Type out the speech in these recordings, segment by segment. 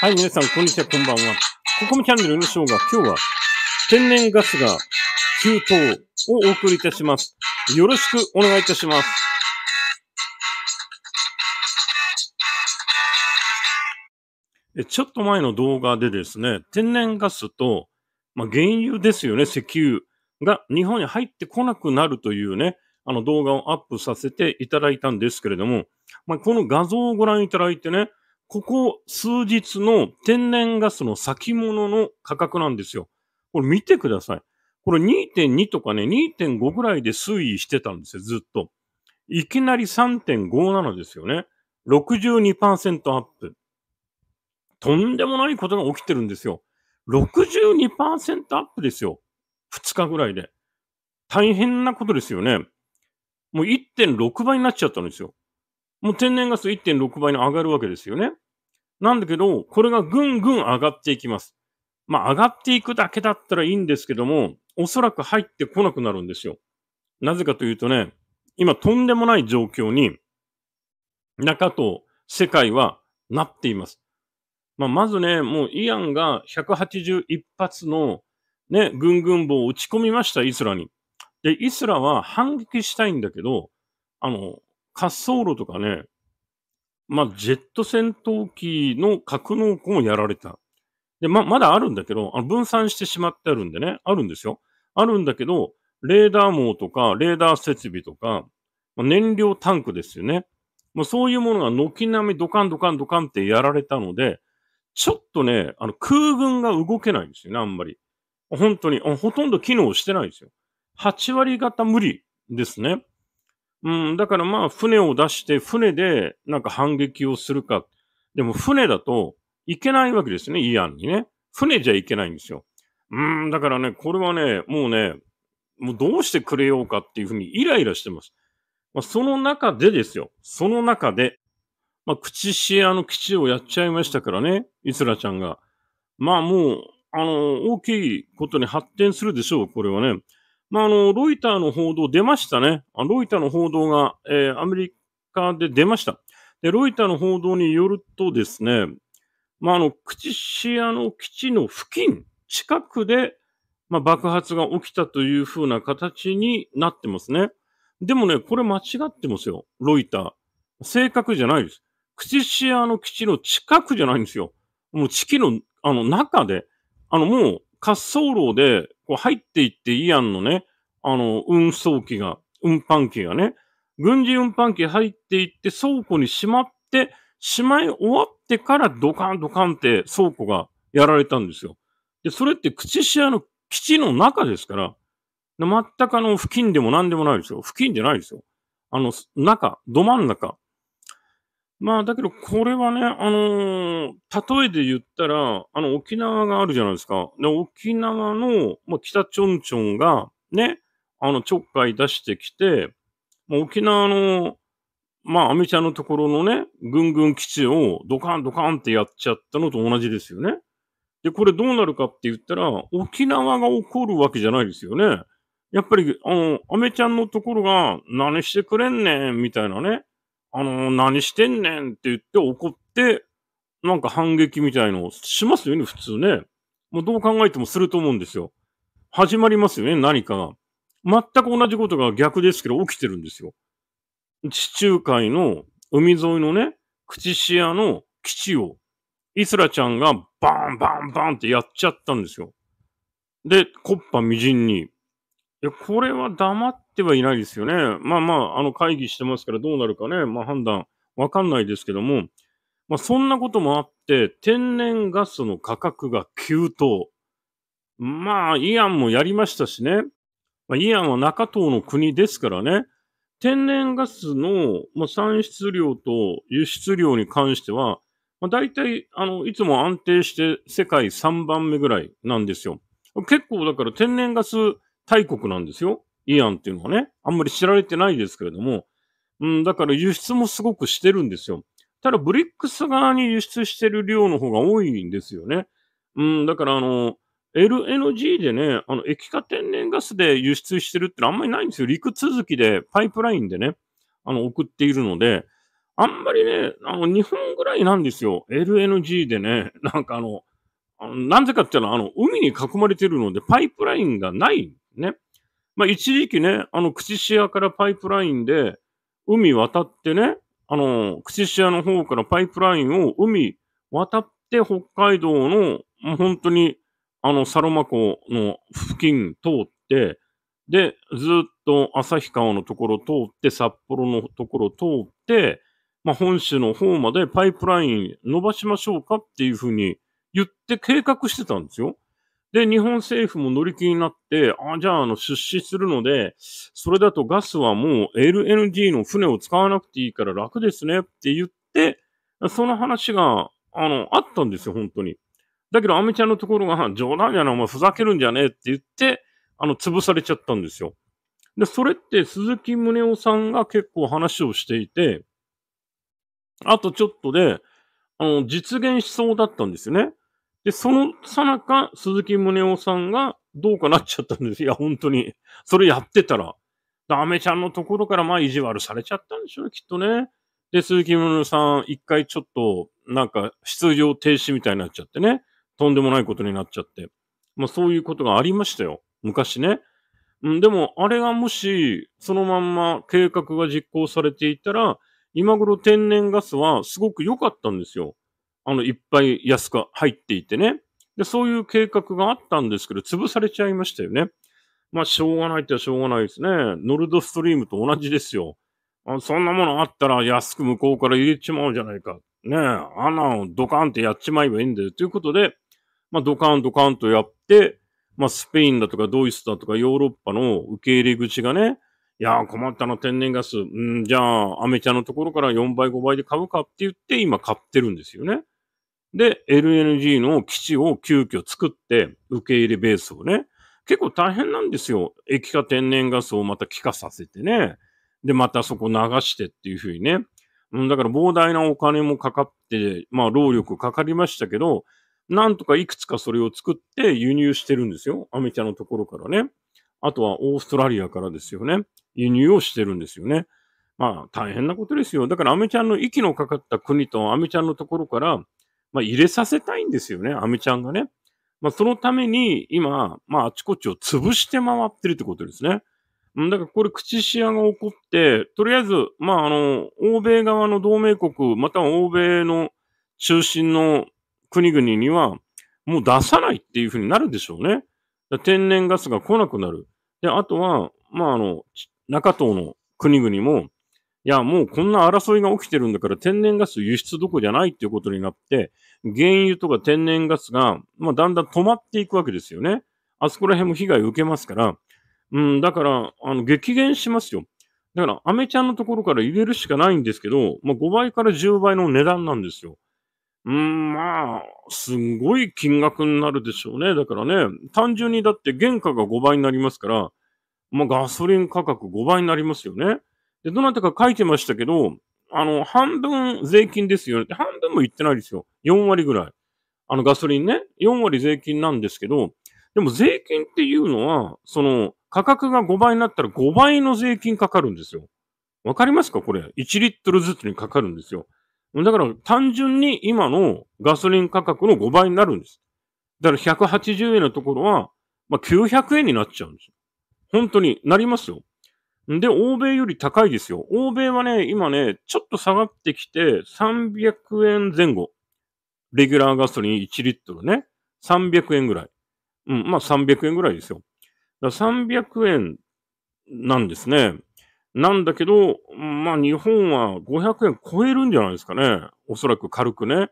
はい、皆さん、こんにちは、こんばんは。ココムチャンネルのショーが今日は天然ガスが急騰をお送りいたします。よろしくお願いいたします。ちょっと前の動画でですね、天然ガスと、まあ、原油ですよね、石油が日本に入ってこなくなるというね、あの動画をアップさせていただいたんですけれども、まあ、この画像をご覧いただいてね、ここ数日の天然ガスの先物の価格なんですよ。これ見てください。これ2.2とかね、2.5ぐらいで推移してたんですよ、ずっと。いきなり3.57ですよね。62%アップ。とんでもないことが起きてるんですよ。62%アップですよ。2日ぐらいで。大変なことですよね。もう1.6倍になっちゃったんですよ。もう天然ガス1.6倍に上がるわけですよね。なんだけど、これがぐんぐん上がっていきます。まあ、上がっていくだけだったらいいんですけども、おそらく入ってこなくなるんですよ。なぜかというとね、今とんでもない状況に、中と世界はなっています。まあ、まずね、もうイアンが181発のね、ぐん棒を打ち込みました、イスラに。で、イスラは反撃したいんだけど、あの、滑走路とかね、まあ、ジェット戦闘機の格納庫もやられた。で、ま、まだあるんだけど、あの分散してしまってあるんでね、あるんですよ。あるんだけど、レーダー網とか、レーダー設備とか、まあ、燃料タンクですよね。まあ、そういうものが軒並みドカンドカンドカンってやられたので、ちょっとね、あの空軍が動けないんですよね、あんまり。本当に、ほとんど機能してないんですよ。8割方無理ですね。うん、だからまあ、船を出して、船でなんか反撃をするか。でも船だといけないわけですね、イアンにね。船じゃいけないんですよ。うん、だからね、これはね、もうね、もうどうしてくれようかっていうふうにイライラしてます。まあ、その中でですよ。その中で、まあ、口シェアの基地をやっちゃいましたからね、イスラちゃんが。まあもう、あの大きいことに発展するでしょう、これはね。まあ、あの、ロイターの報道出ましたね。ロイターの報道が、えー、アメリカで出ました。で、ロイターの報道によるとですね、まあ、あの、クチシアの基地の付近、近くで、まあ、爆発が起きたというふうな形になってますね。でもね、これ間違ってますよ。ロイター。正確じゃないです。クチシアの基地の近くじゃないんですよ。もう地球の、あの、中で、あの、もう滑走路でこう入っていってイアンのね、あの、運送機が、運搬機がね、軍事運搬機入っていって倉庫にしまって、しまい終わってからドカンドカンって倉庫がやられたんですよ。で、それって口シアの基地の中ですから、全くあの、付近でも何でもないですよ。付近じゃないですよ。あの、中、ど真ん中。まあ、だけど、これはね、あのー、例えで言ったら、あの、沖縄があるじゃないですか。で、沖縄の、まあ、北チョンチョンが、ね、あの、ちょっかい出してきて、もう沖縄の、まあ、アメちゃんのところのね、ぐんぐん基地をドカンドカンってやっちゃったのと同じですよね。で、これどうなるかって言ったら、沖縄が怒るわけじゃないですよね。やっぱり、あの、アメちゃんのところが、何してくれんねん、みたいなね。あのー、何してんねんって言って怒って、なんか反撃みたいのをしますよね、普通ね。もうどう考えてもすると思うんですよ。始まりますよね、何かが。全く同じことが逆ですけど起きてるんですよ。地中海の海沿いのね、クチシアの基地をイスラちゃんがバンバンバンってやっちゃったんですよ。で、コッパみじんに。いや、これは黙ってはいないですよね。まあまあ、あの会議してますからどうなるかね、まあ判断わかんないですけども、まあそんなこともあって、天然ガスの価格が急騰。まあ、イアンもやりましたしね。まあ、イアンは中東の国ですからね。天然ガスの、まあ、産出量と輸出量に関しては、まあ、大体、あの、いつも安定して世界3番目ぐらいなんですよ。結構だから天然ガス大国なんですよ。イアンっていうのはね、あんまり知られてないですけれども、うん、だから輸出もすごくしてるんですよ。ただ、ブリックス側に輸出してる量の方が多いんですよね。うん、だからあの、LNG でね、あの、液化天然ガスで輸出してるってのはあんまりないんですよ。陸続きで、パイプラインでね、あの、送っているので、あんまりね、あの、日本ぐらいなんですよ。LNG でね、なんかあの、あなぜかっていうのは、あの、海に囲まれてるので、パイプラインがない、ね。まあ、一時期ね、あの、口シアからパイプラインで、海渡ってね、あの、口シアの方からパイプラインを海渡って北海道の、もう本当に、あの、サロマ湖の付近通って、で、ずっと旭川のところ通って、札幌のところ通って、まあ、本州の方までパイプライン伸ばしましょうかっていうふうに言って計画してたんですよ。で、日本政府も乗り気になって、あ、じゃあ、あの、出資するので、それだとガスはもう LNG の船を使わなくていいから楽ですねって言って、その話が、あの、あったんですよ、本当に。だけど、アメちゃんのところが、冗談じゃない、お前ふざけるんじゃねえって言って、あの、潰されちゃったんですよ。で、それって鈴木宗男さんが結構話をしていて、あとちょっとで、あの、実現しそうだったんですよね。で、そのさなか、鈴木宗男さんがどうかなっちゃったんですいや、本当に。それやってたら。アメちゃんのところから、まあ、意地悪されちゃったんでしょうね、きっとね。で、鈴木宗男さん、一回ちょっと、なんか、出場停止みたいになっちゃってね。とんでもないことになっちゃって。まあ、そういうことがありましたよ。昔ね。うん、でも、あれがもし、そのまんま計画が実行されていたら、今頃天然ガスはすごく良かったんですよ。あの、いっぱい安く入っていてね。で、そういう計画があったんですけど、潰されちゃいましたよね。まあ、しょうがないってはしょうがないですね。ノルドストリームと同じですよ。あそんなものあったら安く向こうから入れちまうじゃないか。ねえ、穴をドカンってやっちまえばいいんだよ。ということで、まあ、ドカンドカンとやって、まあ、スペインだとかドイツだとかヨーロッパの受け入れ口がね、いやー困ったな、天然ガス。うん、じゃあ、アメちゃんのところから4倍、5倍で買うかって言って、今買ってるんですよね。で、LNG の基地を急遽作って、受け入れベースをね。結構大変なんですよ。液化天然ガスをまた気化させてね。で、またそこ流してっていうふうにね。うん、だから膨大なお金もかかって、まあ労力かかりましたけど、なんとかいくつかそれを作って輸入してるんですよ。アメちゃんのところからね。あとはオーストラリアからですよね。輸入をしてるんですよね。まあ大変なことですよ。だからアメちゃんの息のかかった国とアメちゃんのところからまあ、入れさせたいんですよね、アミちゃんがね。まあ、そのために、今、まあ、あちこちを潰して回ってるってことですね。んだからこれ、口シアが起こって、とりあえず、まあ、あの、欧米側の同盟国、または欧米の中心の国々には、もう出さないっていうふうになるでしょうね。天然ガスが来なくなる。で、あとは、まあ、あの、中東の国々も、いや、もうこんな争いが起きてるんだから天然ガス輸出どこじゃないっていうことになって、原油とか天然ガスが、まあ、だんだん止まっていくわけですよね。あそこら辺も被害を受けますから、うん、だから、あの、激減しますよ。だから、アメちゃんのところから入れるしかないんですけど、まあ、5倍から10倍の値段なんですよ。うん、まあ、すごい金額になるでしょうね。だからね、単純にだって原価が5倍になりますから、まあ、ガソリン価格5倍になりますよね。で、どなたか書いてましたけど、あの、半分税金ですよね半分も言ってないですよ。4割ぐらい。あの、ガソリンね、4割税金なんですけど、でも税金っていうのは、その、価格が5倍になったら5倍の税金かかるんですよ。わかりますかこれ。1リットルずつにかかるんですよ。だから単純に今のガソリン価格の5倍になるんです。だから180円のところは、まあ、900円になっちゃうんです本当になりますよ。で、欧米より高いですよ。欧米はね、今ね、ちょっと下がってきて、300円前後。レギュラーガソリン1リットルね。300円ぐらい。うん、まあ300円ぐらいですよ。だ300円なんですね。なんだけど、まあ日本は500円超えるんじゃないですかね。おそらく軽くね。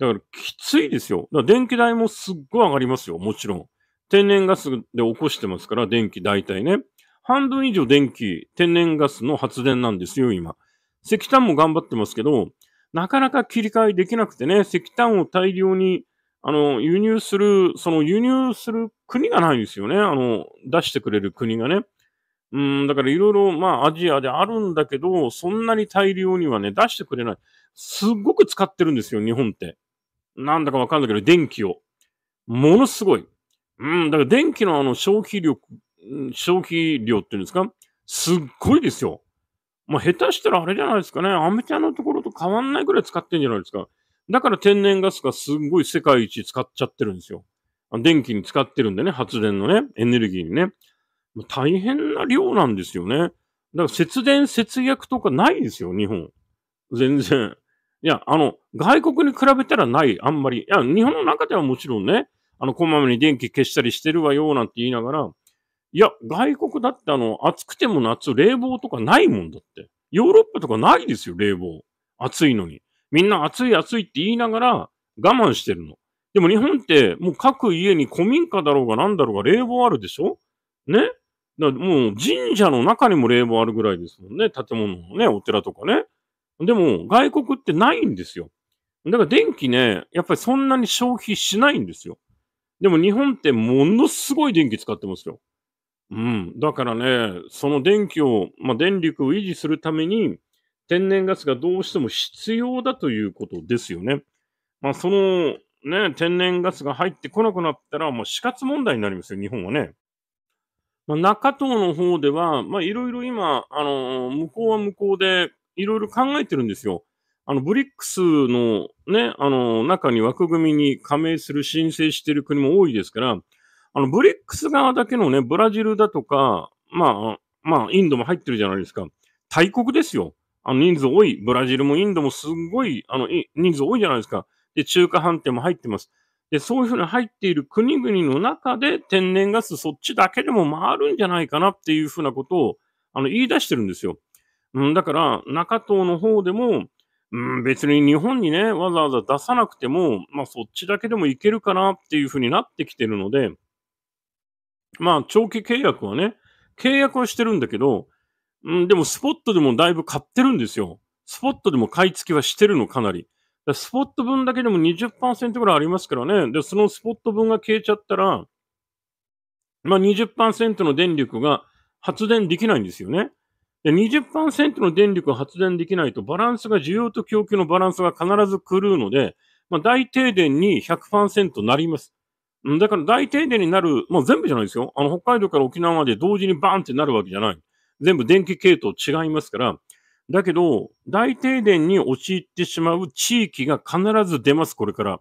だからきついですよ。だ電気代もすっごい上がりますよ。もちろん。天然ガスで起こしてますから、電気大体ね。半分以上電気、天然ガスの発電なんですよ、今。石炭も頑張ってますけど、なかなか切り替えできなくてね、石炭を大量に、あの、輸入する、その輸入する国がないんですよね。あの、出してくれる国がね。うん、だからいろいろ、まあ、アジアであるんだけど、そんなに大量にはね、出してくれない。すっごく使ってるんですよ、日本って。なんだかわかんないけど、電気を。ものすごい。うん、だから電気のあの消費力消費量っていうんですかすっごいですよ。まあ、下手したらあれじゃないですかね。アメちゃんのところと変わんないくらい使ってんじゃないですか。だから天然ガスがすっごい世界一使っちゃってるんですよ。電気に使ってるんでね、発電のね、エネルギーにね。大変な量なんですよね。だから節電節約とかないですよ、日本。全然。いや、あの、外国に比べたらない、あんまり。いや、日本の中ではもちろんね、あの、こまめに電気消したりしてるわよ、なんて言いながら、いや、外国だってあの、暑くても夏、冷房とかないもんだって。ヨーロッパとかないですよ、冷房。暑いのに。みんな暑い暑いって言いながら我慢してるの。でも日本ってもう各家に古民家だろうが何だろうが冷房あるでしょねだからもう神社の中にも冷房あるぐらいですもんね。建物のね、お寺とかね。でも外国ってないんですよ。だから電気ね、やっぱりそんなに消費しないんですよ。でも日本ってものすごい電気使ってますよ。うん。だからね、その電気を、まあ、電力を維持するために、天然ガスがどうしても必要だということですよね。まあ、その、ね、天然ガスが入ってこなくなったら、もう死活問題になりますよ、日本はね。まあ、中東の方では、まあ、いろいろ今、あのー、向こうは向こうで、いろいろ考えてるんですよ。あの、ブリックスのね、あのー、中に枠組みに加盟する申請してる国も多いですから、あの、ブリックス側だけのね、ブラジルだとか、まあ、まあ、インドも入ってるじゃないですか。大国ですよ。あの、人数多い。ブラジルもインドもすごい、あの、人数多いじゃないですか。で、中華飯店も入ってます。で、そういうふうに入っている国々の中で天然ガスそっちだけでも回るんじゃないかなっていうふうなことを、あの、言い出してるんですよ。うん、だから、中東の方でも、うん、別に日本にね、わざわざ出さなくても、まあそっちだけでもいけるかなっていうふうになってきてるので、まあ、長期契約はね、契約はしてるんだけど、うん、でもスポットでもだいぶ買ってるんですよ。スポットでも買い付けはしてるの、かなり。スポット分だけでも20%ぐらいありますからね。で、そのスポット分が消えちゃったら、まあ20%の電力が発電できないんですよね。で、20%の電力を発電できないと、バランスが、需要と供給のバランスが必ず狂うので、まあ大停電に100%なります。うん、だから大停電になる、もう全部じゃないですよ。あの、北海道から沖縄まで同時にバーンってなるわけじゃない。全部電気系統違いますから。だけど、大停電に陥ってしまう地域が必ず出ます、これから。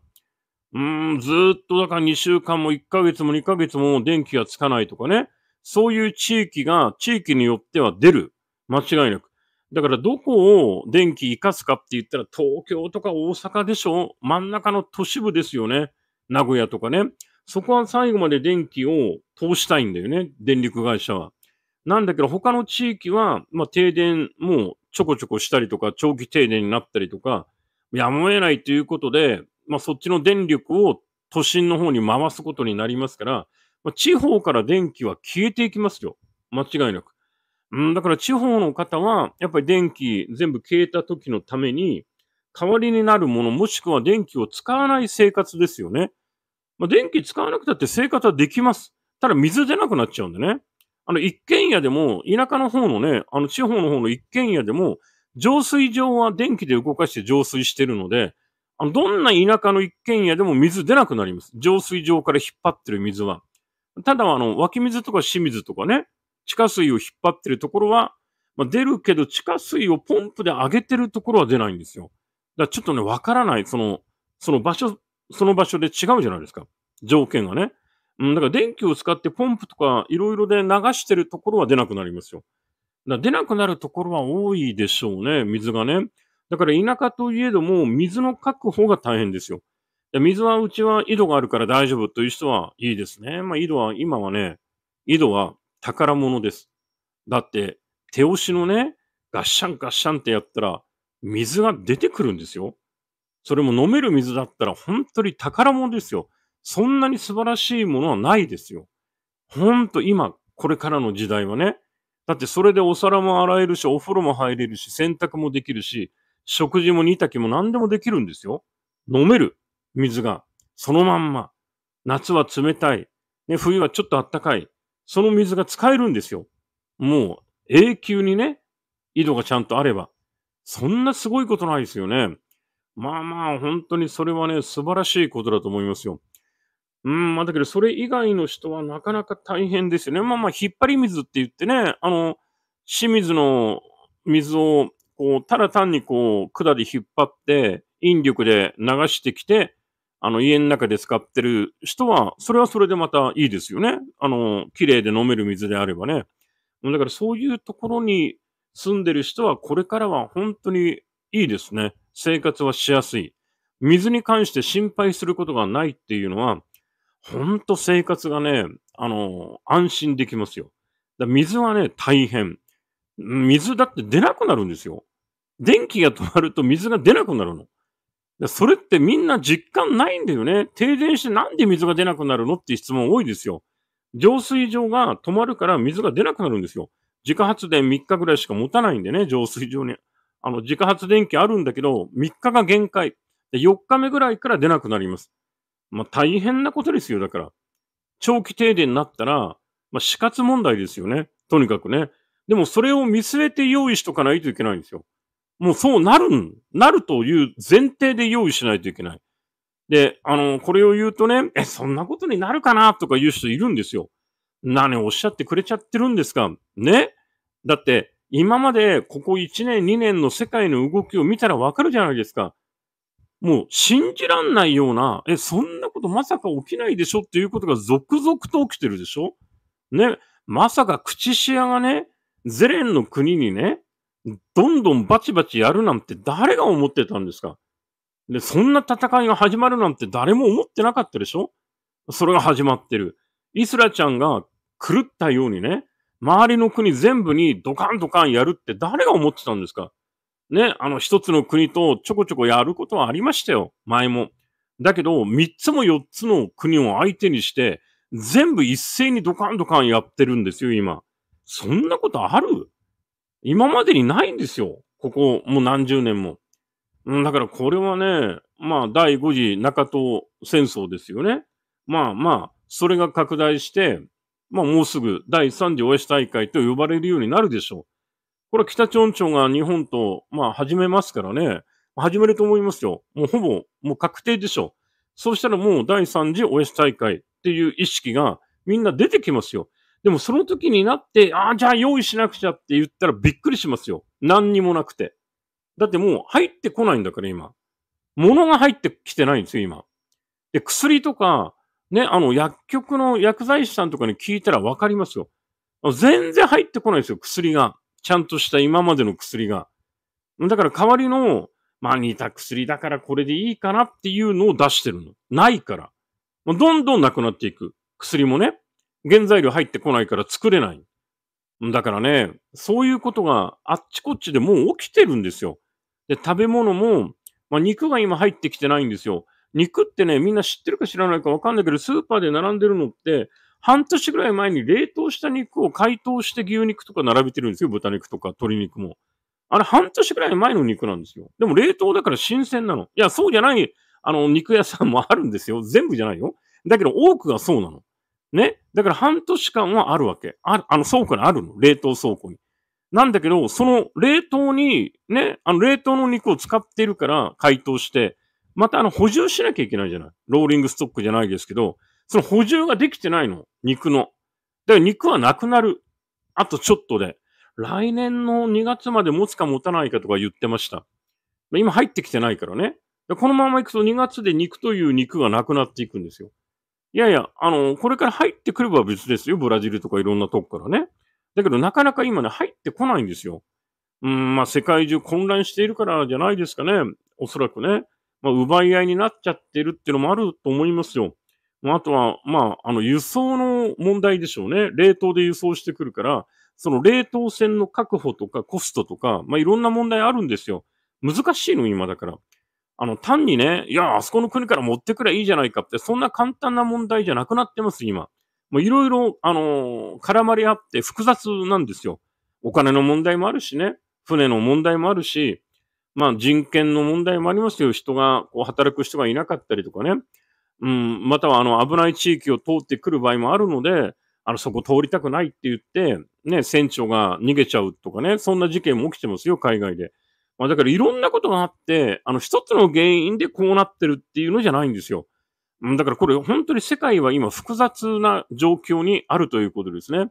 うん、ずっとだから2週間も1ヶ月も2ヶ月も電気がつかないとかね。そういう地域が、地域によっては出る。間違いなく。だからどこを電気活かすかって言ったら東京とか大阪でしょ真ん中の都市部ですよね。名古屋とかね。そこは最後まで電気を通したいんだよね、電力会社は。なんだけど、他の地域は、まあ、停電もちょこちょこしたりとか、長期停電になったりとか、やむを得ないということで、まあ、そっちの電力を都心の方に回すことになりますから、まあ、地方から電気は消えていきますよ。間違いなく。うん、だから地方の方は、やっぱり電気全部消えた時のために、代わりになるもの、もしくは電気を使わない生活ですよね。まあ、電気使わなくたって生活はできます。ただ水出なくなっちゃうんでね。あの、一軒家でも、田舎の方のね、あの、地方の方の一軒家でも、浄水場は電気で動かして浄水してるので、あの、どんな田舎の一軒家でも水出なくなります。浄水場から引っ張ってる水は。ただ、あの、湧き水とか清水とかね、地下水を引っ張ってるところは、まあ、出るけど、地下水をポンプで上げてるところは出ないんですよ。だからちょっとね、わからない、その、その場所その場所で違うじゃないですか。条件がね。うん、だから電気を使ってポンプとかいろいろで流してるところは出なくなりますよ。だ出なくなるところは多いでしょうね、水がね。だから田舎といえども、水の確保が大変ですよ。水はうちは井戸があるから大丈夫という人はいいですね。まあ井戸は、今はね、井戸は宝物です。だって、手押しのね、ガッシャンガッシャンってやったら、水が出てくるんですよ。それも飲める水だったら本当に宝物ですよ。そんなに素晴らしいものはないですよ。ほんと今、これからの時代はね。だってそれでお皿も洗えるし、お風呂も入れるし、洗濯もできるし、食事も煮炊きも何でもできるんですよ。飲める水が。そのまんま。夏は冷たい。ね、冬はちょっと暖かい。その水が使えるんですよ。もう永久にね、井戸がちゃんとあれば。そんなすごいことないですよね。まあまあ、本当にそれはね、素晴らしいことだと思いますよ。うん、まあだけど、それ以外の人はなかなか大変ですよね。まあまあ、引っ張り水って言ってね、あの、清水の水を、こう、ただ単にこう、管で引っ張って、引力で流してきて、あの、家の中で使ってる人は、それはそれでまたいいですよね。あの、綺麗で飲める水であればね。だからそういうところに住んでる人は、これからは本当にいいですね。生活はしやすい。水に関して心配することがないっていうのは、ほんと生活がね、あの、安心できますよ。だ水はね、大変。水だって出なくなるんですよ。電気が止まると水が出なくなるの。それってみんな実感ないんだよね。停電してなんで水が出なくなるのって質問多いですよ。浄水場が止まるから水が出なくなるんですよ。自家発電3日ぐらいしか持たないんでね、浄水場にあの、自家発電機あるんだけど、3日が限界。で、4日目ぐらいから出なくなります。まあ、大変なことですよ、だから。長期停電になったら、まあ、死活問題ですよね。とにかくね。でも、それを見据えて用意しとかないといけないんですよ。もうそうなるん、なるという前提で用意しないといけない。で、あの、これを言うとね、え、そんなことになるかなとか言う人いるんですよ。何をおっしゃってくれちゃってるんですかねだって、今までここ1年2年の世界の動きを見たらわかるじゃないですか。もう信じらんないような、え、そんなことまさか起きないでしょっていうことが続々と起きてるでしょね、まさか口シアがね、ゼレンの国にね、どんどんバチバチやるなんて誰が思ってたんですかで、そんな戦いが始まるなんて誰も思ってなかったでしょそれが始まってる。イスラちゃんが狂ったようにね、周りの国全部にドカンドカンやるって誰が思ってたんですかね、あの一つの国とちょこちょこやることはありましたよ、前も。だけど、三つも四つの国を相手にして、全部一斉にドカンドカンやってるんですよ、今。そんなことある今までにないんですよ。ここ、もう何十年も。うん、だからこれはね、まあ、第5次中東戦争ですよね。まあまあ、それが拡大して、まあもうすぐ第3次 OS 大会と呼ばれるようになるでしょう。これは北朝鮮が日本と、まあ始めますからね。始めると思いますよ。もうほぼ、もう確定でしょう。そうしたらもう第3次 OS 大会っていう意識がみんな出てきますよ。でもその時になって、ああ、じゃあ用意しなくちゃって言ったらびっくりしますよ。何にもなくて。だってもう入ってこないんだから今。物が入ってきてないんですよ、今。で、薬とか、ね、あの、薬局の薬剤師さんとかに聞いたらわかりますよ。全然入ってこないですよ、薬が。ちゃんとした今までの薬が。だから代わりの、まあ似た薬だからこれでいいかなっていうのを出してるの。ないから。もうどんどんなくなっていく。薬もね、原材料入ってこないから作れない。だからね、そういうことがあっちこっちでもう起きてるんですよ。で、食べ物も、まあ、肉が今入ってきてないんですよ。肉ってね、みんな知ってるか知らないかわかんないけど、スーパーで並んでるのって、半年ぐらい前に冷凍した肉を解凍して牛肉とか並べてるんですよ。豚肉とか鶏肉も。あれ半年ぐらい前の肉なんですよ。でも冷凍だから新鮮なの。いや、そうじゃない、あの、肉屋さんもあるんですよ。全部じゃないよ。だけど多くがそうなの。ね。だから半年間はあるわけ。ああの、倉庫にあるの。冷凍倉庫に。なんだけど、その冷凍に、ね、あの冷凍の肉を使っているから解凍して、またあの補充しなきゃいけないじゃない。ローリングストックじゃないですけど、その補充ができてないの。肉の。だから肉はなくなる。あとちょっとで。来年の2月まで持つか持たないかとか言ってました。今入ってきてないからね。このままいくと2月で肉という肉がなくなっていくんですよ。いやいや、あの、これから入ってくれば別ですよ。ブラジルとかいろんなとこからね。だけどなかなか今ね、入ってこないんですよ。うん、まあ世界中混乱しているからじゃないですかね。おそらくね。まあ、奪い合いになっちゃってるっていうのもあると思いますよ。あとは、まあ、あの、輸送の問題でしょうね。冷凍で輸送してくるから、その冷凍船の確保とかコストとか、まあ、いろんな問題あるんですよ。難しいの、今だから。あの、単にね、いや、あそこの国から持ってくりゃいいじゃないかって、そんな簡単な問題じゃなくなってます、今。もういろいろ、あのー、絡まり合って複雑なんですよ。お金の問題もあるしね、船の問題もあるし、まあ人権の問題もありますよ。人が、こう働く人がいなかったりとかね。うん、またはあの危ない地域を通ってくる場合もあるので、あのそこ通りたくないって言って、ね、船長が逃げちゃうとかね、そんな事件も起きてますよ、海外で。まあ、だからいろんなことがあって、あの一つの原因でこうなってるっていうのじゃないんですよ。だからこれ本当に世界は今複雑な状況にあるということですね。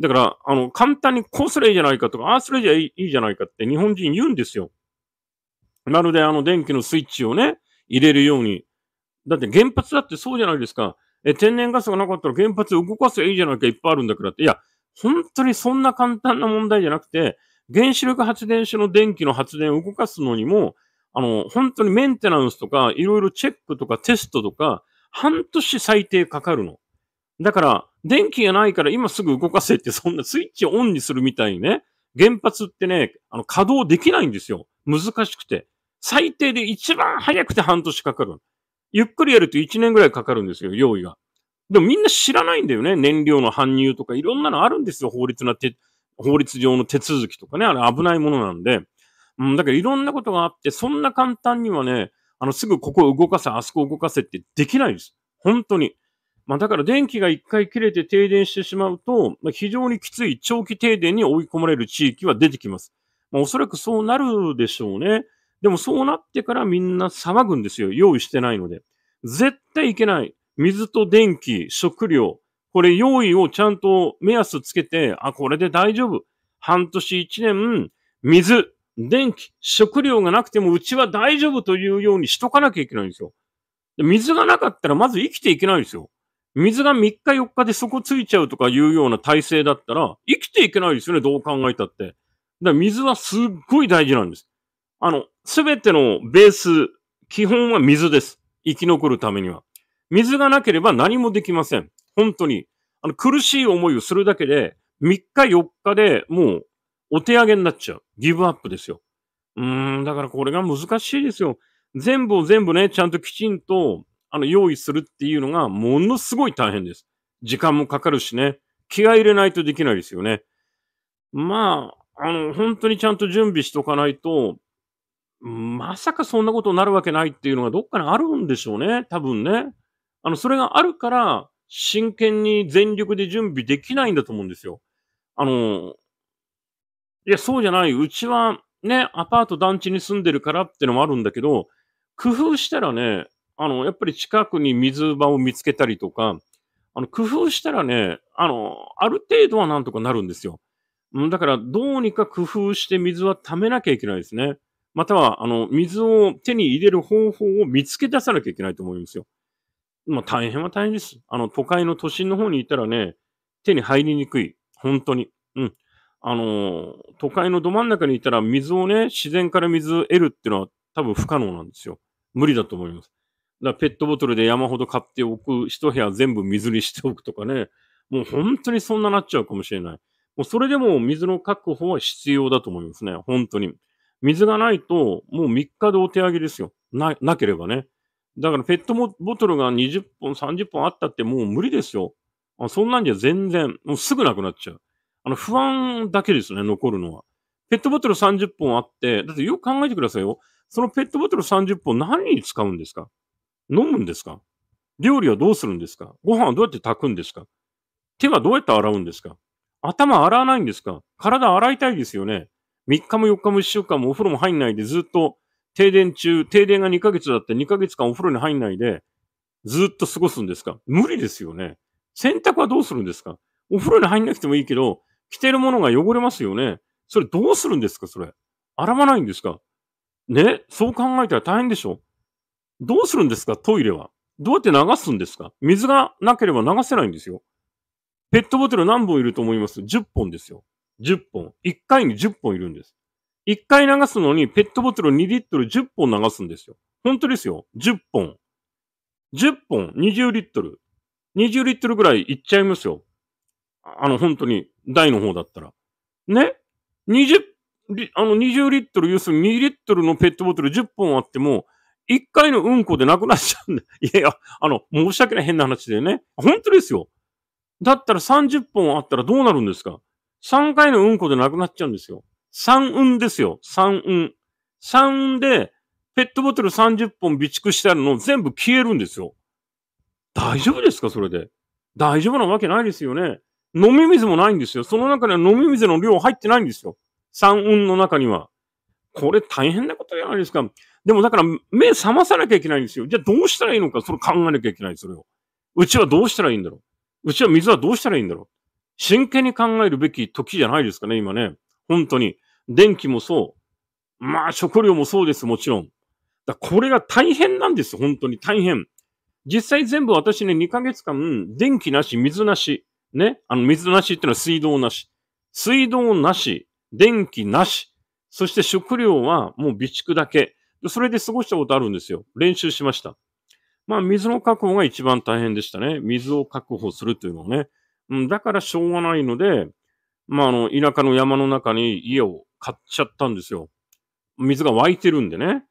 だから、あの、簡単にこうすりゃいいじゃないかとか、ああすれゃいいじゃないかって日本人言うんですよ。まるであの電気のスイッチをね、入れるように。だって原発だってそうじゃないですか。え、天然ガスがなかったら原発動かせばいいじゃないか、いっぱいあるんだからって。いや、本当にそんな簡単な問題じゃなくて、原子力発電所の電気の発電を動かすのにも、あの、本当にメンテナンスとか、いろいろチェックとかテストとか、半年最低かかるの。だから、電気がないから今すぐ動かせって、そんなスイッチをオンにするみたいにね、原発ってね、あの、稼働できないんですよ。難しくて。最低で一番早くて半年かかる。ゆっくりやると1年ぐらいかかるんですよ、用意が。でもみんな知らないんだよね。燃料の搬入とかいろんなのあるんですよ。法律な手、法律上の手続きとかね。あれ危ないものなんで。うん、だからいろんなことがあって、そんな簡単にはね、あの、すぐここ動かせ、あそこ動かせってできないです。本当に。まあだから電気が一回切れて停電してしまうと、まあ、非常にきつい長期停電に追い込まれる地域は出てきます。まあ、おそらくそうなるでしょうね。でもそうなってからみんな騒ぐんですよ。用意してないので。絶対いけない。水と電気、食料。これ用意をちゃんと目安つけて、あ、これで大丈夫。半年一年、水、電気、食料がなくてもうちは大丈夫というようにしとかなきゃいけないんですよ。水がなかったらまず生きていけないんですよ。水が3日4日で底ついちゃうとかいうような体制だったら、生きていけないですよね、どう考えたって。だから水はすっごい大事なんです。あの、すべてのベース、基本は水です。生き残るためには。水がなければ何もできません。本当に。あの、苦しい思いをするだけで、3日4日でもう、お手上げになっちゃう。ギブアップですよ。うーん、だからこれが難しいですよ。全部を全部ね、ちゃんときちんと、あの、用意するっていうのが、ものすごい大変です。時間もかかるしね。気合入れないとできないですよね。まあ、あの、本当にちゃんと準備しとかないと、まさかそんなことになるわけないっていうのがどっかにあるんでしょうね。多分ね。あの、それがあるから、真剣に全力で準備できないんだと思うんですよ。あの、いや、そうじゃない。うちはね、アパート団地に住んでるからってのもあるんだけど、工夫したらね、あの、やっぱり近くに水場を見つけたりとか、あの、工夫したらね、あの、ある程度はなんとかなるんですよ。だから、どうにか工夫して水は溜めなきゃいけないですね。または、あの、水を手に入れる方法を見つけ出さなきゃいけないと思いますよ。まあ、大変は大変です。あの、都会の都心の方にいたらね、手に入りにくい。本当に。うん。あの、都会のど真ん中にいたら水をね、自然から水を得るっていうのは多分不可能なんですよ。無理だと思います。だペットボトルで山ほど買っておく、一部屋全部水にしておくとかね、もう本当にそんななっちゃうかもしれない。もうそれでも水の確保は必要だと思いますね。本当に。水がないと、もう3日でお手上げですよ。な、なければね。だからペットボトルが20本、30本あったってもう無理ですよ。あそんなんじゃ全然、もうすぐなくなっちゃう。あの、不安だけですね、残るのは。ペットボトル30本あって、だってよく考えてくださいよ。そのペットボトル30本何に使うんですか飲むんですか料理はどうするんですかご飯はどうやって炊くんですか手はどうやって洗うんですか頭洗わないんですか体洗いたいですよね。3日も4日も1週間もお風呂も入んないでずっと停電中、停電が2ヶ月だって2ヶ月間お風呂に入んないでずっと過ごすんですか無理ですよね。洗濯はどうするんですかお風呂に入んなくてもいいけど、着てるものが汚れますよね。それどうするんですかそれ。洗わないんですかねそう考えたら大変でしょどうするんですかトイレは。どうやって流すんですか水がなければ流せないんですよ。ペットボトル何本いると思います ?10 本ですよ。10本。1回に10本いるんです。1回流すのにペットボトル2リットル10本流すんですよ。本当ですよ。10本。10本、20リットル。20リットルぐらいいっちゃいますよ。あの、本当に、台の方だったら。ね ?20、あの、20リットル、要するに2リットルのペットボトル10本あっても、1回のうんこでなくなっちゃうんだ。いやいや、あの、申し訳ない変な話でね。本当ですよ。だったら30本あったらどうなるんですか3回のうんこでなくなっちゃうんですよ。3運ですよ。3運。3運で、ペットボトル30本備蓄してあるの全部消えるんですよ。大丈夫ですかそれで。大丈夫なわけないですよね。飲み水もないんですよ。その中には飲み水の量入ってないんですよ。三運の中には。これ大変なことじゃないですか。でもだから目覚まさなきゃいけないんですよ。じゃあどうしたらいいのか、それ考えなきゃいけない、それを。うちはどうしたらいいんだろう。うちは水はどうしたらいいんだろう。真剣に考えるべき時じゃないですかね、今ね。本当に。電気もそう。まあ、食料もそうです、もちろん。だこれが大変なんです本当に大変。実際全部私ね、2ヶ月間、電気なし、水なし。ね。あの、水なしってのは水道なし。水道なし、電気なし。そして食料はもう備蓄だけ。それで過ごしたことあるんですよ。練習しました。まあ、水の確保が一番大変でしたね。水を確保するというのはね。うん、だからしょうがないので、まあ、あの、田舎の山の中に家を買っちゃったんですよ。水が湧いてるんでね。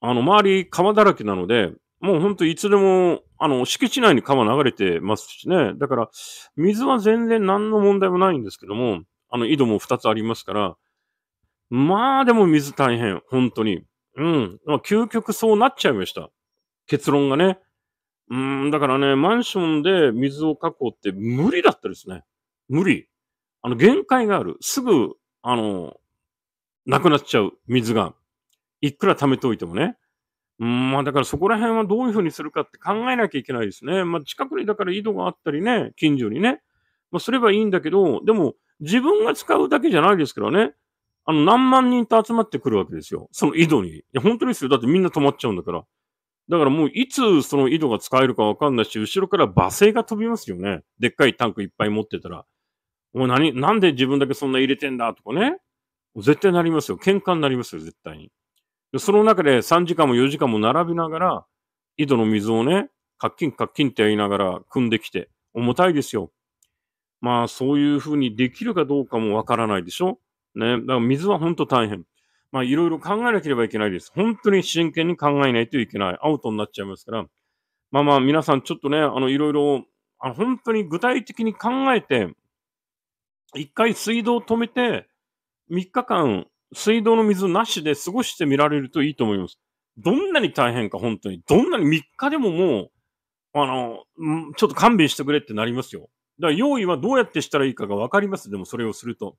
あの、周り川だらけなので、もうほんといつでも、あの、敷地内に川流れてますしね。だから、水は全然何の問題もないんですけども、あの、井戸も2つありますから、まあでも水大変、本当に。うん。まあ、究極そうなっちゃいました。結論がね。うん、だからね、マンションで水を確保って無理だったですね。無理。あの、限界がある。すぐ、あの、なくなっちゃう、水が。いくら貯めておいてもね。うん、まあだからそこら辺はどういうふうにするかって考えなきゃいけないですね。まあ近くにだから井戸があったりね、近所にね。まあすればいいんだけど、でも自分が使うだけじゃないですからね。あの何万人と集まってくるわけですよ。その井戸に。いや本当ですよ。だってみんな止まっちゃうんだから。だからもういつその井戸が使えるかわかんないし、後ろから罵声が飛びますよね。でっかいタンクいっぱい持ってたら。お前何、なんで自分だけそんな入れてんだとかね。絶対なりますよ。喧嘩になりますよ、絶対に。その中で3時間も4時間も並びながら、井戸の水をね、カッキンカッキンってやりながら汲んできて、重たいですよ。まあ、そういうふうにできるかどうかもわからないでしょね。だから水は本当大変。まあ、いろいろ考えなければいけないです。本当に真剣に考えないといけない。アウトになっちゃいますから。まあまあ、皆さんちょっとね、あの、いろいろ、あの本当に具体的に考えて、一回水道を止めて、3日間、水道の水なしで過ごしてみられるといいと思います。どんなに大変か、本当に。どんなに3日でももう、あの、ちょっと勘弁してくれってなりますよ。だから用意はどうやってしたらいいかがわかります。でもそれをすると。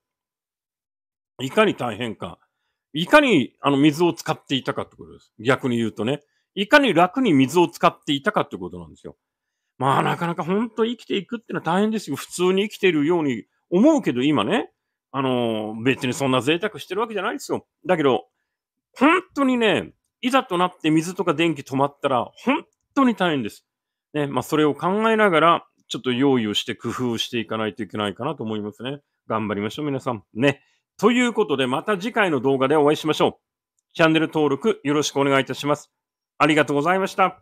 いかに大変か。いかにあの水を使っていたかってことです。逆に言うとね。いかに楽に水を使っていたかってことなんですよ。まあなかなか本当生きていくってのは大変ですよ。普通に生きているように思うけど今ね、あの別にそんな贅沢してるわけじゃないですよ。だけど、本当にね、いざとなって水とか電気止まったら本当に大変です。ね、まあそれを考えながら、ちょっと用意をして工夫していかないといけないかなと思いますね。頑張りましょう、皆さん。ね。ということで、また次回の動画でお会いしましょう。チャンネル登録よろしくお願いいたします。ありがとうございました。